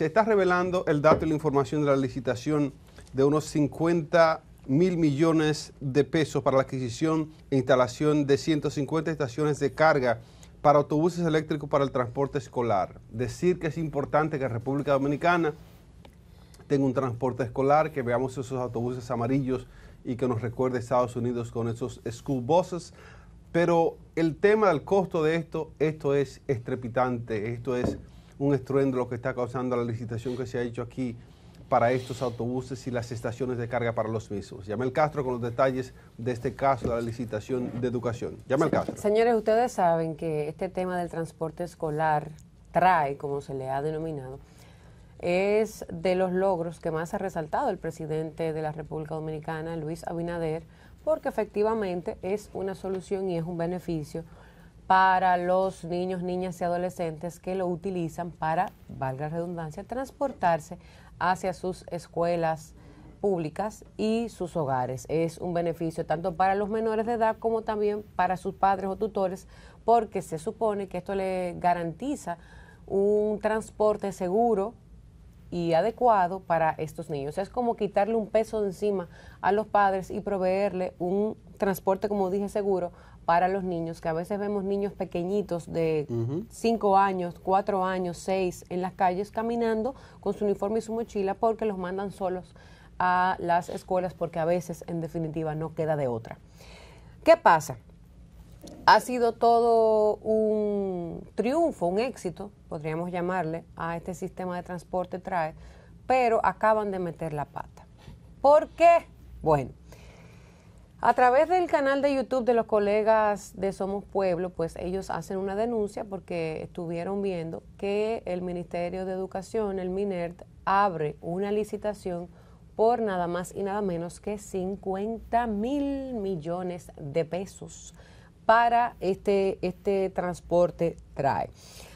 se está revelando el dato y la información de la licitación de unos 50 mil millones de pesos para la adquisición e instalación de 150 estaciones de carga para autobuses eléctricos para el transporte escolar. Decir que es importante que República Dominicana tenga un transporte escolar, que veamos esos autobuses amarillos y que nos recuerde Estados Unidos con esos school buses. Pero el tema del costo de esto, esto es estrepitante, esto es un estruendo lo que está causando la licitación que se ha hecho aquí para estos autobuses y las estaciones de carga para los mismos. el Castro con los detalles de este caso de la licitación de educación. el Castro. Señores, ustedes saben que este tema del transporte escolar trae, como se le ha denominado, es de los logros que más ha resaltado el presidente de la República Dominicana, Luis Abinader, porque efectivamente es una solución y es un beneficio para los niños, niñas y adolescentes que lo utilizan para, valga la redundancia, transportarse hacia sus escuelas públicas y sus hogares. Es un beneficio tanto para los menores de edad como también para sus padres o tutores, porque se supone que esto le garantiza un transporte seguro y adecuado para estos niños. Es como quitarle un peso de encima a los padres y proveerle un transporte, como dije, seguro para los niños, que a veces vemos niños pequeñitos de 5 años, 4 años, 6 en las calles caminando con su uniforme y su mochila porque los mandan solos a las escuelas porque a veces en definitiva no queda de otra. ¿Qué pasa? ha sido todo un triunfo, un éxito, podríamos llamarle, a este sistema de transporte TRAE, pero acaban de meter la pata. ¿Por qué? Bueno, a través del canal de YouTube de los colegas de Somos Pueblo, pues ellos hacen una denuncia porque estuvieron viendo que el Ministerio de Educación, el MINERT, abre una licitación por nada más y nada menos que 50 mil millones de pesos para este, este transporte trae.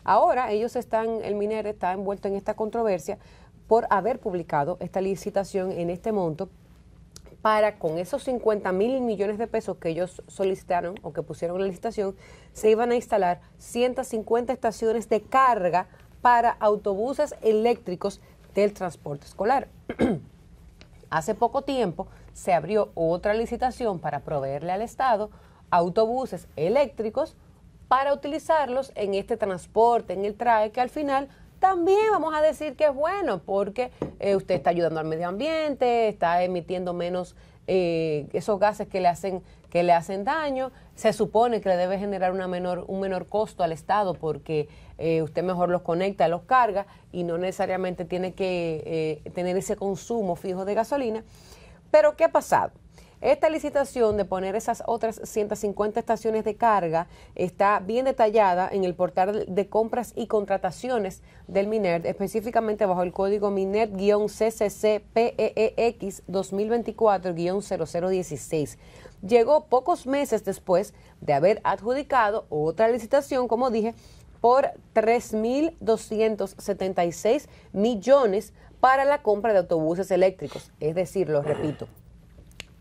Ahora ellos están, el Miner está envuelto en esta controversia por haber publicado esta licitación en este monto para con esos 50 mil millones de pesos que ellos solicitaron o que pusieron en la licitación, se iban a instalar 150 estaciones de carga para autobuses eléctricos del transporte escolar. Hace poco tiempo se abrió otra licitación para proveerle al Estado autobuses eléctricos para utilizarlos en este transporte, en el traje, que al final también vamos a decir que es bueno porque eh, usted está ayudando al medio ambiente, está emitiendo menos eh, esos gases que le hacen que le hacen daño. Se supone que le debe generar una menor, un menor costo al Estado porque eh, usted mejor los conecta, los carga y no necesariamente tiene que tener ese consumo fijo de gasolina. Pero ¿qué ha pasado? Esta licitación de poner esas otras 150 estaciones de carga está bien detallada en el portal de compras y contrataciones del MINERD, específicamente bajo el código minerd cccpeex 2024-0016. Llegó pocos meses después de haber adjudicado otra licitación, como dije, por 3.276 millones para la compra de autobuses eléctricos. Es decir, lo repito,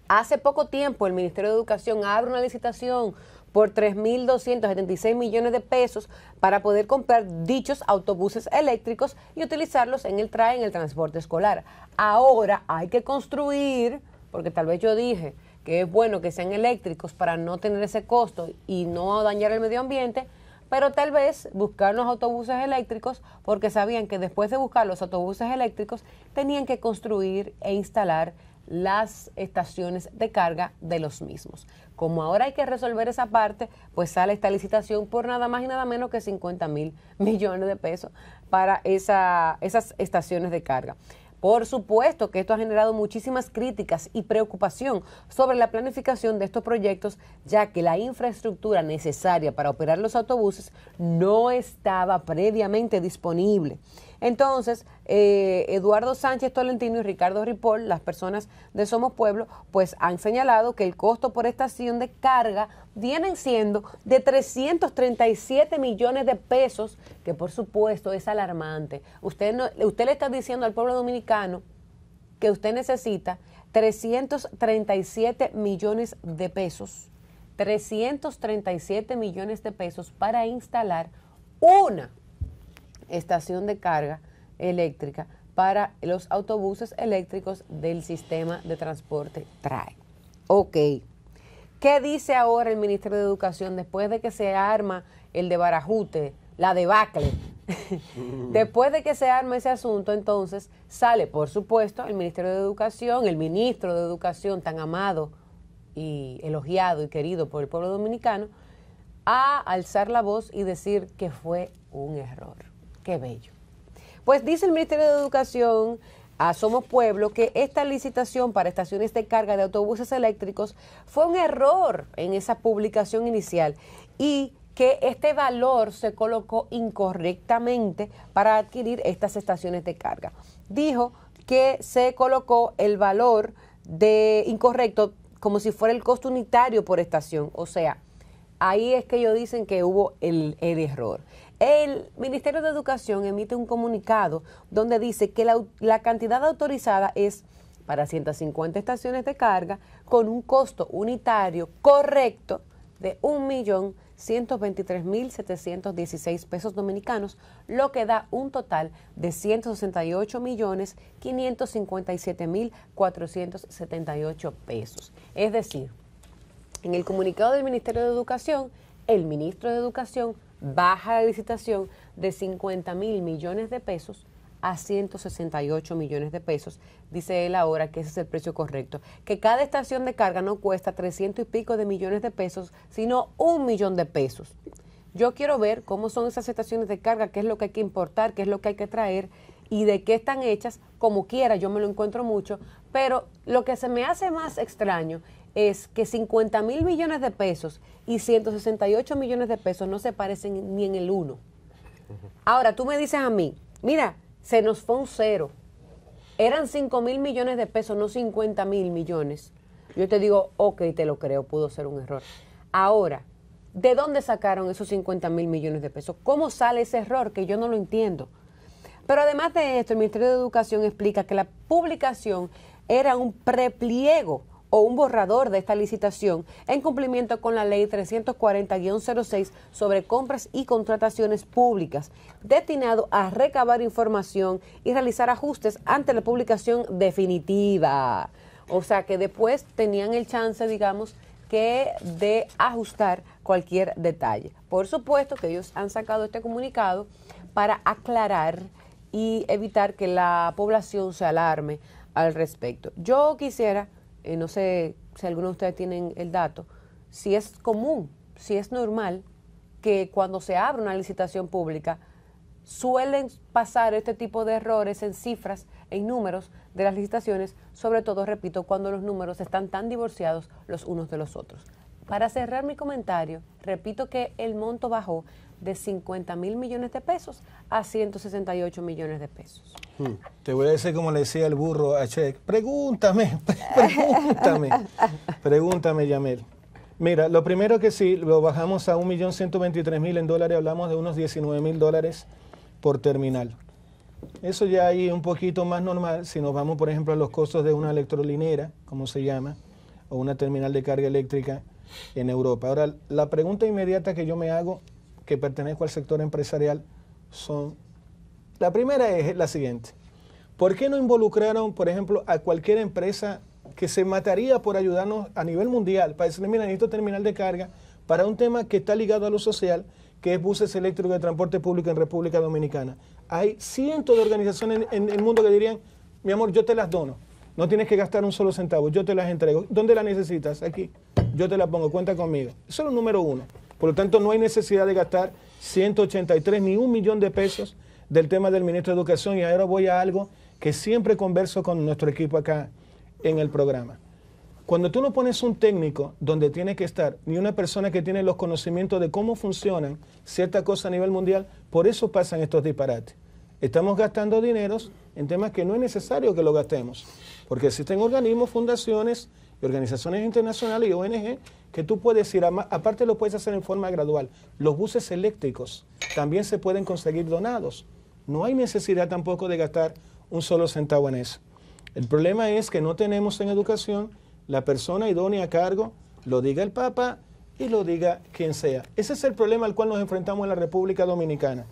Hace poco tiempo el Ministerio de Educación abre una licitación por 3.276 millones de pesos para poder comprar dichos autobuses eléctricos y utilizarlos en el trae en el transporte escolar. Ahora hay que construir, porque tal vez yo dije que es bueno que sean eléctricos para no tener ese costo y no dañar el medio ambiente, pero tal vez buscar los autobuses eléctricos porque sabían que después de buscar los autobuses eléctricos tenían que construir e instalar las estaciones de carga de los mismos. Como ahora hay que resolver esa parte, pues sale esta licitación por nada más y nada menos que 50 mil millones de pesos para esas estaciones de carga. Por supuesto que esto ha generado muchísimas críticas y preocupación sobre la planificación de estos proyectos, ya que la infraestructura necesaria para operar los autobuses no estaba previamente disponible. Entonces, eh, Eduardo Sánchez Tolentino y Ricardo Ripoll, las personas de Somos Pueblo, pues han señalado que el costo por estación de carga vienen siendo de 337 millones de pesos, que por supuesto es alarmante. Usted, usted le está diciendo al pueblo dominicano que usted necesita 337 millones de pesos, 337 millones de pesos para instalar una estación de carga eléctrica para los autobuses eléctricos del sistema de transporte TRAE. Ok, ¿qué dice ahora el Ministerio de Educación después de que se arma el de Barajute, la debacle? después de que se arma ese asunto, entonces sale, por supuesto, el Ministerio de Educación, el ministro de Educación tan amado y elogiado y querido por el pueblo dominicano, a alzar la voz y decir que fue un error. Qué bello. Pues dice el Ministerio de Educación a Somos Pueblo que esta licitación para estaciones de carga de autobuses eléctricos fue un error en esa publicación inicial y que este valor se colocó incorrectamente para adquirir estas estaciones de carga. Dijo que se colocó el valor de incorrecto como si fuera el costo unitario por estación, o sea, ahí es que ellos dicen que hubo el error. El Ministerio de Educación emite un comunicado donde dice que la, cantidad autorizada es para 150 estaciones de carga con un costo unitario correcto de 1.123.716 pesos dominicanos, lo que da un total de 168.557.478 pesos. Es decir, en el comunicado del Ministerio de Educación, el ministro de Educación baja la licitación de 50 mil millones de pesos a 168 millones de pesos. Dice él ahora que ese es el precio correcto. Que cada estación de carga no cuesta 300 y pico de millones de pesos, sino un millón de pesos. Yo quiero ver cómo son esas estaciones de carga, qué es lo que hay que importar, qué es lo que hay que traer y de qué están hechas, como quiera, yo me lo encuentro mucho, pero lo que se me hace más extraño es que 50 mil millones de pesos y 168 millones de pesos no se parecen ni en el uno. Ahora, tú me dices a mí, mira, se nos fue un cero. Eran 5 mil millones de pesos, no 50 mil millones. Yo te digo, ok, te lo creo, pudo ser un error. Ahora, ¿de dónde sacaron esos 50 mil millones de pesos? ¿Cómo sale ese error? Que yo no lo entiendo. Pero además de esto, el Ministerio de Educación explica que la publicación era un prepliego o un borrador de esta licitación en cumplimiento con la ley 340-06 sobre compras y contrataciones públicas, destinado a recabar información y realizar ajustes ante la publicación definitiva. O sea que después tenían el chance, digamos, que de ajustar cualquier detalle. Por supuesto que ellos han sacado este comunicado para aclarar y evitar que la población se alarme al respecto. Yo quisiera eh, no sé si alguno de ustedes tienen el dato, si es común, si es normal que cuando se abre una licitación pública suelen pasar este tipo de errores en cifras, en números de las licitaciones, sobre todo, repito, cuando los números están tan divorciados los unos de los otros. Para cerrar mi comentario, repito que el monto bajó de 50 mil millones de pesos a 168 millones de pesos. Te voy a decir como le decía el burro a Check, pregúntame, pregúntame, pregúntame, Yamel. Mira, lo primero que sí, lo bajamos a 1.123.000 en dólares, hablamos de unos 19.000 dólares por terminal. Eso ya ahí un poquito más normal si nos vamos, por ejemplo, a los costos de una electrolinera, como se llama, o una terminal de carga eléctrica en Europa. Ahora, la pregunta inmediata que yo me hago, que pertenezco al sector empresarial, son la primera es la siguiente. ¿Por qué no involucraron, por ejemplo, a cualquier empresa que se mataría por ayudarnos a nivel mundial para decirle, mira, necesito terminal de carga para un tema que está ligado a lo social, que es buses eléctricos de transporte público en República Dominicana? Hay cientos de organizaciones en, el mundo que dirían, mi amor, yo te las dono. No tienes que gastar un solo centavo, yo te las entrego. ¿Dónde las necesitas? Aquí. Yo te las pongo, cuenta conmigo. Eso es lo número uno. Por lo tanto, no hay necesidad de gastar 183 ni un millón de pesos del tema del ministro de Educación y ahora voy a algo que siempre converso con nuestro equipo acá en el programa. Cuando tú no pones un técnico donde tiene que estar, ni una persona que tiene los conocimientos de cómo funcionan ciertas cosas a nivel mundial, por eso pasan estos disparates. Estamos gastando dineros en temas que no es necesario que lo gastemos, porque existen organismos, fundaciones, y organizaciones internacionales y ONG que tú puedes ir, aparte lo puedes hacer en forma gradual. Los buses eléctricos también se pueden conseguir donados. No hay necesidad tampoco de gastar un solo centavo en eso. El problema es que no tenemos en educación la persona idónea a cargo, lo diga el Papa y lo diga quien sea. Ese es el problema al cual nos enfrentamos en la República Dominicana.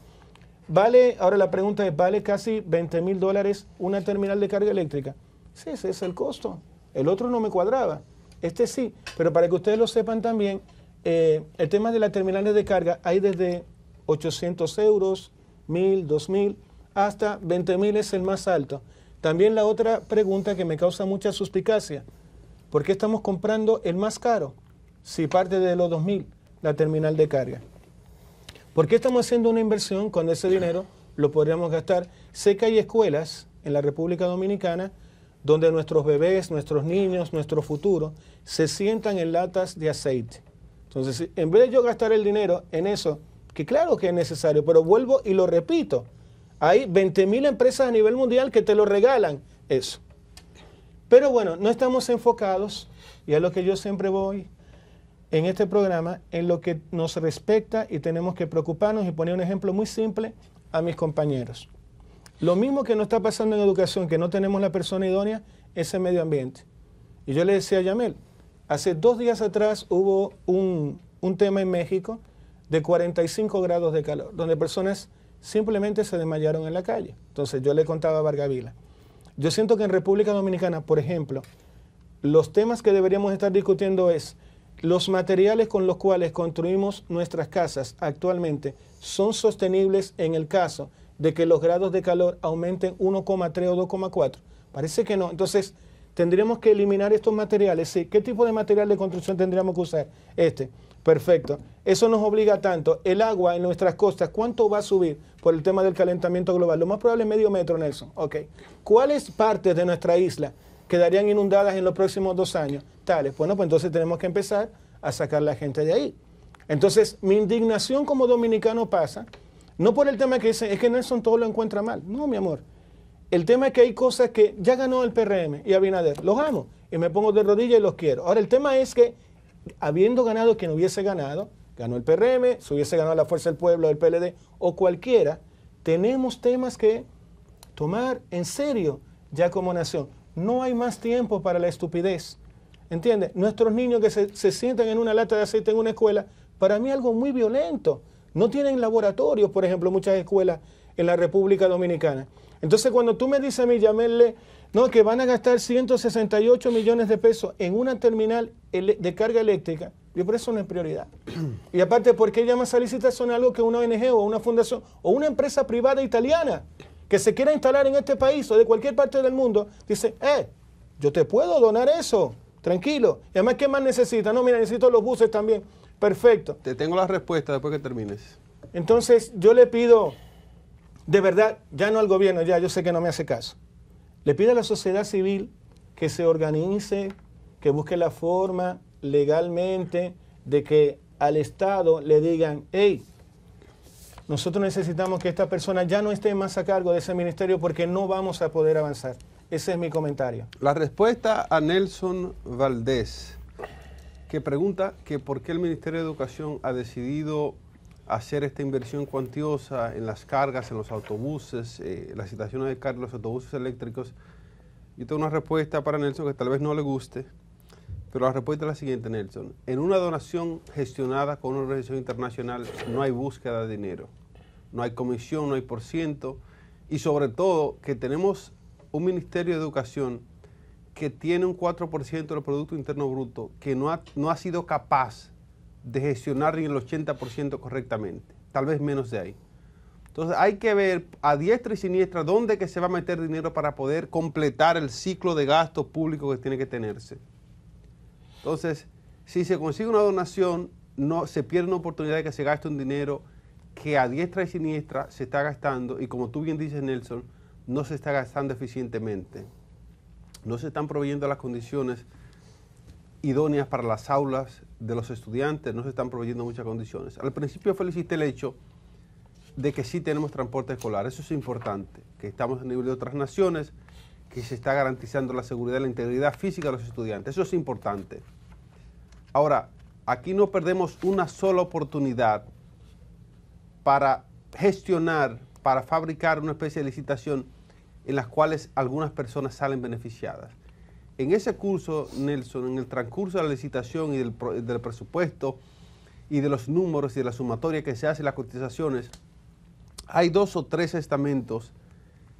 Vale, ahora la pregunta es, ¿vale casi 20 mil dólares una terminal de carga eléctrica? Sí, ese es el costo. El otro no me cuadraba. Este sí, pero para que ustedes lo sepan también, eh, el tema de las terminales de carga hay desde 800 euros, dos 2000, hasta mil es el más alto. También la otra pregunta que me causa mucha suspicacia, ¿por qué estamos comprando el más caro si parte de los 2000, la terminal de carga? ¿Por qué estamos haciendo una inversión cuando ese dinero lo podríamos gastar? Sé que hay escuelas en la República Dominicana donde nuestros bebés, nuestros niños, nuestro futuro se sientan en latas de aceite. Entonces, en vez de yo gastar el dinero en eso, que claro que es necesario, pero vuelvo y lo repito. Hay 20.000 empresas a nivel mundial que te lo regalan eso. Pero bueno, no estamos enfocados, y es lo que yo siempre voy en este programa, en lo que nos respecta y tenemos que preocuparnos y poner un ejemplo muy simple a mis compañeros. Lo mismo que no está pasando en educación, que no tenemos la persona idónea, es el medio ambiente. Y yo le decía a Yamel, hace dos días atrás hubo un, un tema en México de 45 grados de calor, donde personas simplemente se desmayaron en la calle. Entonces yo le contaba a Vargavila, yo siento que en República Dominicana, por ejemplo, los temas que deberíamos estar discutiendo es los materiales con los cuales construimos nuestras casas actualmente son sostenibles en el caso de que los grados de calor aumenten 1,3 o 2,4. Parece que no. Entonces, tendríamos que eliminar estos materiales. ¿Qué tipo de material de construcción tendríamos que usar? Este. Perfecto. Eso nos obliga tanto. El agua en nuestras costas, ¿cuánto va a subir por el tema del calentamiento global? Lo más probable es medio metro, Nelson. Ok. ¿Cuáles partes de nuestra isla quedarían inundadas en los próximos dos años? Tales. Bueno, pues entonces tenemos que empezar a sacar la gente de ahí. Entonces, mi indignación como dominicano pasa, no por el tema que dicen, es que Nelson todo lo encuentra mal. No, mi amor. El tema es que hay cosas que ya ganó el PRM y Abinader. Los amo y me pongo de rodillas y los quiero. Ahora, el tema es que habiendo ganado quien hubiese ganado, ganó el PRM, se hubiese ganado la Fuerza del Pueblo, el PLD o cualquiera, tenemos temas que tomar en serio ya como nación. No hay más tiempo para la estupidez. ¿Entiendes? Nuestros niños que se, se sientan en una lata de aceite en una escuela, para mí algo muy violento. No tienen laboratorios, por ejemplo, muchas escuelas en la República Dominicana. Entonces, cuando tú me dices a mí, llamarle no, que van a gastar 168 millones de pesos en una terminal de carga eléctrica. Yo por eso no es prioridad. Y aparte, ¿por qué llamas a licitación algo que una ONG o una fundación o una empresa privada italiana que se quiera instalar en este país o de cualquier parte del mundo dice, eh, yo te puedo donar eso, tranquilo. Y además, ¿qué más necesita? No, mira, necesito los buses también. Perfecto. Te tengo la respuesta después que termines. Entonces, yo le pido, de verdad, ya no al gobierno, ya yo sé que no me hace caso. Le pide a la sociedad civil que se organice, que busque la forma legalmente de que al Estado le digan, hey, nosotros necesitamos que esta persona ya no esté más a cargo de ese ministerio porque no vamos a poder avanzar. Ese es mi comentario. La respuesta a Nelson Valdés, que pregunta que por qué el Ministerio de Educación ha decidido hacer esta inversión cuantiosa en las cargas, en los autobuses, eh, las estaciones de carga, los autobuses eléctricos. Yo tengo una respuesta para Nelson que tal vez no le guste, pero la respuesta es la siguiente, Nelson. En una donación gestionada con una organización internacional no hay búsqueda de dinero, no hay comisión, no hay por ciento, y sobre todo que tenemos un Ministerio de Educación que tiene un 4% del Producto Interno Bruto, que no ha, no ha sido capaz de gestionar el 80% correctamente, tal vez menos de ahí. Entonces hay que ver a diestra y siniestra dónde que se va a meter dinero para poder completar el ciclo de gastos público que tiene que tenerse. Entonces, si se consigue una donación, no se pierde una oportunidad de que se gaste un dinero que a diestra y siniestra se está gastando y como tú bien dices Nelson, no se está gastando eficientemente. No se están proveyendo las condiciones idóneas para las aulas de los estudiantes, no se están proveyendo muchas condiciones. Al principio felicité el hecho de que sí tenemos transporte escolar, eso es importante, que estamos a nivel de otras naciones, que se está garantizando la seguridad la integridad física de los estudiantes, eso es importante. Ahora, aquí no perdemos una sola oportunidad para gestionar, para fabricar una especie de licitación en las cuales algunas personas salen beneficiadas. En ese curso, Nelson, en el transcurso de la licitación y del, presupuesto y de los números y de la sumatoria que se hace, las cotizaciones, hay dos o tres estamentos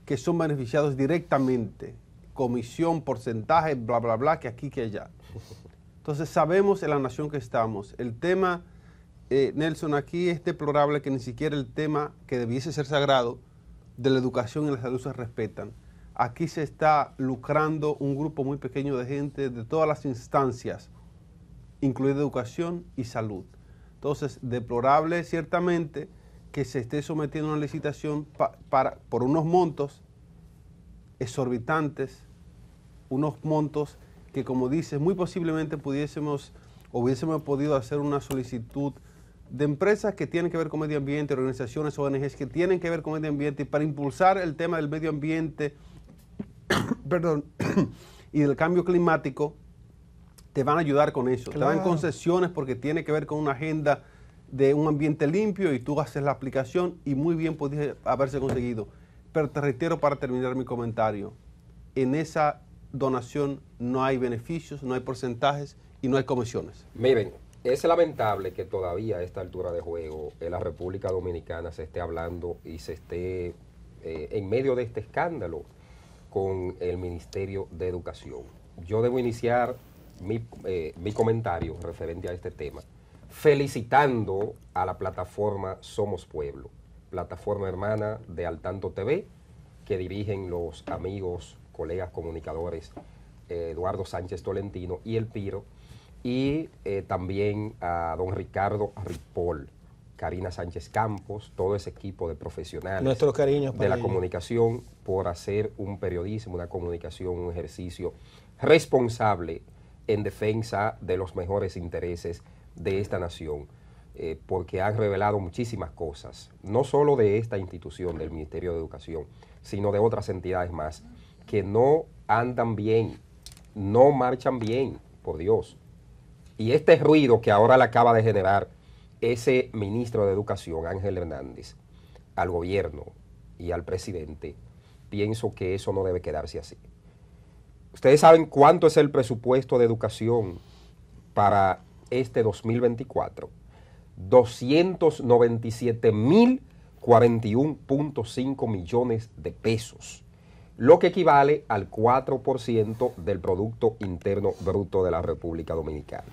que son beneficiados directamente, comisión, porcentaje, bla, bla, bla, que aquí, que allá. Entonces sabemos en la nación que estamos. El tema, eh, Nelson, aquí es deplorable que ni siquiera el tema que debiese ser sagrado de la educación y la salud se respetan. Aquí se está lucrando un grupo muy pequeño de gente de todas las instancias, incluida educación y salud. Entonces, deplorable ciertamente que se esté sometiendo a una licitación para, por unos montos exorbitantes, unos montos que, como dices, muy posiblemente pudiésemos o hubiésemos podido hacer una solicitud de empresas que tienen que ver con medio ambiente, organizaciones, ONGs que tienen que ver con medio ambiente, y para impulsar el tema del medio ambiente perdón, y del cambio climático, te van a ayudar con eso. Te dan concesiones porque tiene que ver con una agenda de un ambiente limpio y tú haces la aplicación y muy bien podías haberse conseguido. Pero te reitero para terminar mi comentario, en esa donación no hay beneficios, no hay porcentajes y no hay comisiones. Miren, es lamentable que todavía a esta altura de juego en la República Dominicana se esté hablando y se esté eh, en medio de este escándalo con el Ministerio de Educación. Yo debo iniciar eh, mi, comentario referente a este tema felicitando a la plataforma Somos Pueblo, plataforma hermana de Altanto TV, que dirigen los amigos, colegas comunicadores eh, Eduardo Sánchez Tolentino y El Piro, y eh, también a don Ricardo Ripoll, Karina Sánchez Campos, todo ese equipo de profesionales de la comunicación por hacer un periodismo, una comunicación, un ejercicio responsable en defensa de los mejores intereses de esta nación, eh, porque han revelado muchísimas cosas, no solo de esta institución, del Ministerio de Educación, sino de otras entidades más, que no andan bien, no marchan bien, por Dios. Y este ruido que ahora le acaba de generar ese ministro de Educación, Ángel Hernández, al gobierno y al presidente, pienso que eso no debe quedarse así. Ustedes saben cuánto es el presupuesto de educación para este 2024. 297.041.5 millones de pesos, lo que equivale al 4% del Producto Interno Bruto de la República Dominicana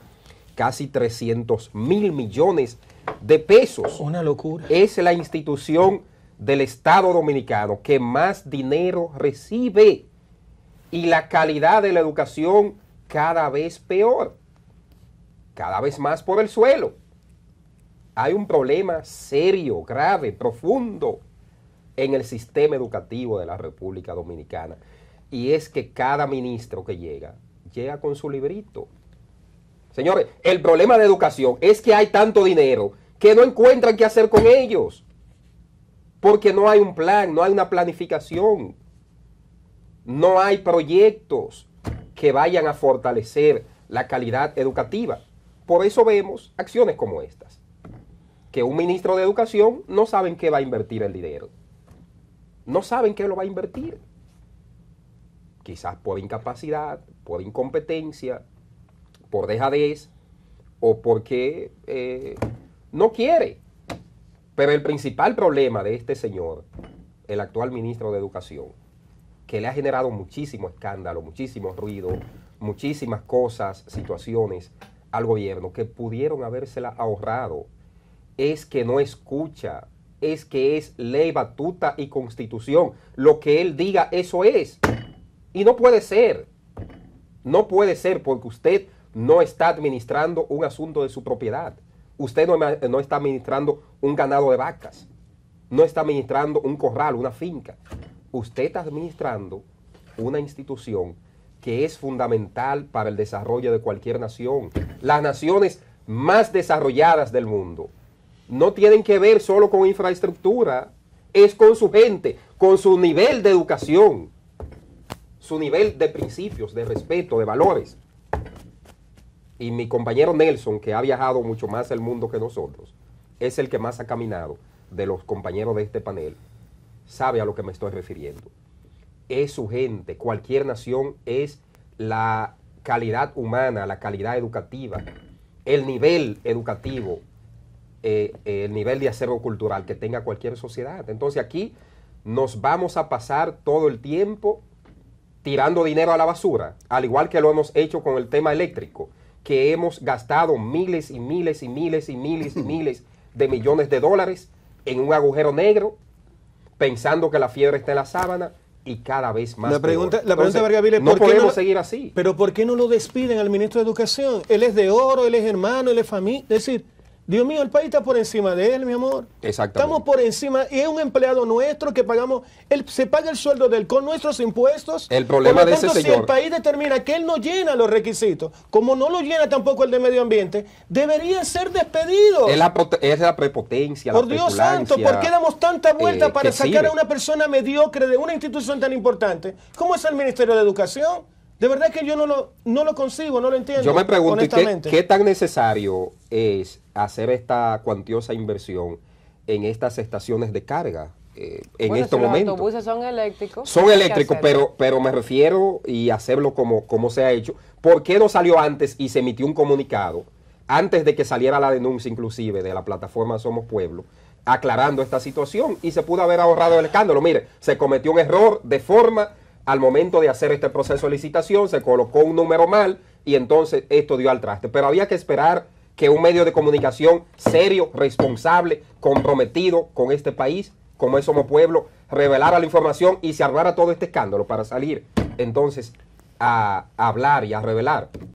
casi 300 mil millones de pesos. Una locura. Es la institución del Estado Dominicano que más dinero recibe y la calidad de la educación cada vez peor, cada vez más por el suelo. Hay un problema serio, grave, profundo en el sistema educativo de la República Dominicana. Y es que cada ministro que llega, llega con su librito Señores, el problema de educación es que hay tanto dinero que no encuentran qué hacer con ellos. Porque no hay un plan, no hay una planificación. No hay proyectos que vayan a fortalecer la calidad educativa. Por eso vemos acciones como estas. Que un ministro de educación no sabe en qué va a invertir el dinero. No saben qué lo va a invertir. Quizás por incapacidad, por incompetencia, por dejadez o porque eh, no quiere. Pero el principal problema de este señor, el actual ministro de Educación, que le ha generado muchísimo escándalo, muchísimo ruido, muchísimas cosas, situaciones al gobierno que pudieron habérsela ahorrado, es que no escucha, es que es ley, batuta y constitución. Lo que él diga, eso es. Y no puede ser. No puede ser porque usted no está administrando un asunto de su propiedad. Usted no, está administrando un ganado de vacas. No está administrando un corral, una finca. Usted está administrando una institución que es fundamental para el desarrollo de cualquier nación. Las naciones más desarrolladas del mundo no tienen que ver solo con infraestructura, es con su gente, con su nivel de educación, su nivel de principios, de respeto, de valores y mi compañero Nelson, que ha viajado mucho más el mundo que nosotros, es el que más ha caminado de los compañeros de este panel, sabe a lo que me estoy refiriendo. Es su gente, cualquier nación es la calidad humana, la calidad educativa, el nivel educativo, eh, el nivel de acervo cultural que tenga cualquier sociedad. Entonces aquí nos vamos a pasar todo el tiempo tirando dinero a la basura, al igual que lo hemos hecho con el tema eléctrico que hemos gastado miles y miles y miles y miles y miles de millones de dólares en un agujero negro, pensando que la fiebre está en la sábana y cada vez más. La pregunta, peor. la pregunta no podemos seguir así. Pero ¿por qué no lo despiden al ministro de Educación? Él es de oro, él es hermano, él es familia. Es decir, Dios mío, el país está por encima de él, mi amor. Exactamente. Estamos por encima. Y es un empleado nuestro que pagamos. Él se paga el sueldo de él con nuestros impuestos. El problema por lo de señor. Si el país determina que él no llena los requisitos, como no lo llena tampoco el de medio ambiente, debería ser despedido. Es la, la prepotencia. Por Dios santo, ¿por qué damos tanta vuelta eh, para sacar a una persona mediocre de una institución tan importante ¿Cómo es el Ministerio de Educación? De verdad que yo no lo, no lo consigo no lo entiendo. Yo me pregunto, ¿qué, tan necesario es hacer esta cuantiosa inversión en estas estaciones de carga? Eh, en este estos momentos. Los autobuses son eléctricos. Son eléctricos, pero, pero me refiero y hacerlo como, como se ha hecho. ¿Por qué no salió antes y se emitió un comunicado? Antes de que saliera la denuncia, inclusive, de la plataforma Somos Pueblo, aclarando esta situación y se pudo haber ahorrado el escándalo. Mire, se cometió un error de forma al momento de hacer este proceso de licitación se colocó un número mal y entonces esto dio al traste. Pero había que esperar que un medio de comunicación serio, responsable, comprometido con este país, como es Homo Pueblo, revelara la información y se todo este escándalo para salir entonces a hablar y a revelar